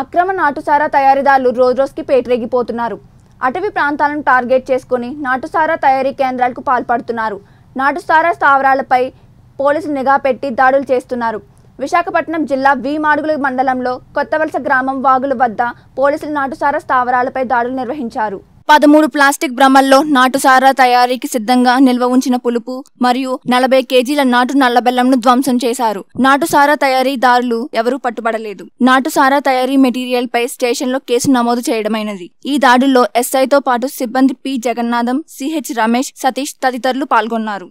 అక్రమ నాటుసారా తయారీదారులు రోజురోజుకి పేటరేగిపోతున్నారు అటవీ ప్రాంతాలను టార్గెట్ చేసుకుని నాటుసారా తయారీ కేంద్రాలకు పాల్పడుతున్నారు నాటుసారా స్థావరాలపై పోలీసులు నిఘా పెట్టి దాడులు చేస్తున్నారు విశాఖపట్నం జిల్లా వి మాడుగుల మండలంలో కొత్తవలస గ్రామం వాగుల వద్ద పోలీసులు నాటుసారా స్థావరాలపై దాడులు నిర్వహించారు పదమూడు ప్లాస్టిక్ భ్రమల్లో నాటుసారా తయారీకి సిద్ధంగా నిల్వ ఉంచిన పులుపు మరియు నలభై కేజీల నాటు నల్లబెల్లంను ధ్వంసం చేశారు నాటుసారా తయారీదారులు ఎవరూ పట్టుబడలేదు నాటుసారా తయారీ మెటీరియల్ పై స్టేషన్లో కేసు నమోదు చేయడమైనది ఈ దాడుల్లో ఎస్ఐతో పాటు సిబ్బంది పి జగన్నాథం సిహెచ్ రమేష్ సతీష్ తదితరులు పాల్గొన్నారు